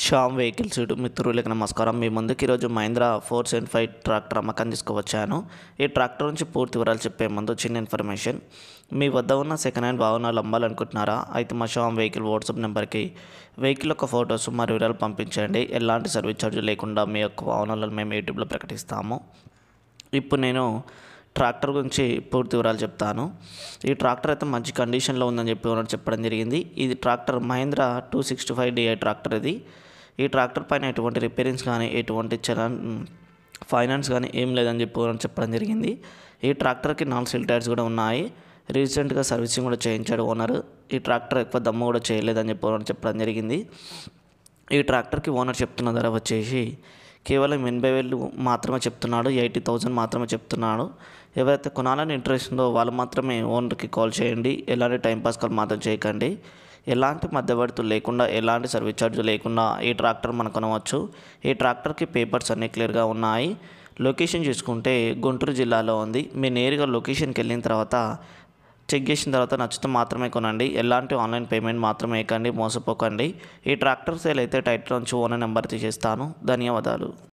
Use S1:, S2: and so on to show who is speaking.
S1: Shyam vehicles మిత్రులకి నమస్కారం మీ ముందుకు ఈరోజు Mahindra four seven five tractor అమ్మకం తీసుకువచ్చాను ఈ ట్రాక్టర్ నుంచి పూర్తి వివరాలు చెప్పే ముందు చిన్న ఇన్ఫర్మేషన్ మీ వద్ద ఉన్న సెకండ్ హ్యాండ్ వాహనాలు అమ్మాలనుకుంటున్నారా అయితే మా షామ్ వెహికల్ వాట్సాప్ నెంబర్కి వెహికల్ యొక్క ఫొటోస్ మరియు వివరాలు పంపించండి ఎలాంటి సర్వీస్ ఛార్జ్ లేకుండా మీ యొక్క వాహనాలను మేము యూట్యూబ్లో ప్రకటిస్తాము ఇప్పుడు నేను ట్రాక్టర్ గురించి పూర్తి వివరాలు చెప్తాను ఈ ట్రాక్టర్ అయితే మంచి కండిషన్లో ఉందని చెప్పి ఓనర్ చెప్పడం జరిగింది ఇది tractor Mahindra two sixty five DI tractor ఇది ఈ ట్రాక్టర్ పైన ఎటువంటి రిపేరింగ్స్ కానీ ఎటువంటి చలా ఫైనాన్స్ కానీ ఏం లేదని చెప్పి ఓనర్ చెప్పడం జరిగింది ఈ ట్రాక్టర్కి నాలుగు సిల్ టైర్స్ కూడా ఉన్నాయి రీసెంట్గా సర్వీసింగ్ కూడా చేయించాడు ఓనర్ ఈ ట్రాక్టర్ ఎక్కువ దమ్ము కూడా చేయలేదని చెప్పి ఓనర్ చెప్పడం జరిగింది ఈ ట్రాక్టర్కి ఓనర్ చెప్తున్న ధర వచ్చేసి కేవలం ఎనభై వేలు మాత్రమే చెప్తున్నాడు ఎయిటీ థౌజండ్ మాత్రమే చెప్తున్నాడు ఎవరైతే కొనాలని ఇంట్రెస్ట్ ఉందో వాళ్ళు మాత్రమే ఓనర్కి కాల్ చేయండి ఎలాంటి టైంపాస్ కాల్ మాత్రం చేయకండి ఎలాంటి మధ్యవర్తులు లేకుండా ఎలాంటి సర్వీస్ ఛార్జ్ లేకుండా ఈ ట్రాక్టర్ మనం కొనవచ్చు ఈ ట్రాక్టర్కి పేపర్స్ అన్నీ క్లియర్గా ఉన్నాయి లొకేషన్ చూసుకుంటే గుంటూరు జిల్లాలో ఉంది మీరు నేరుగా లొకేషన్కి వెళ్ళిన తర్వాత చెక్ చేసిన తర్వాత నచ్చితే మాత్రమే కొనండి ఎలాంటి ఆన్లైన్ పేమెంట్ మాత్రమే వేయకండి మోసపోకండి ఈ ట్రాక్టర్ సేల్ అయితే టైటిల్ నుంచి ఓనర్ నెంబర్ తీసేస్తాను ధన్యవాదాలు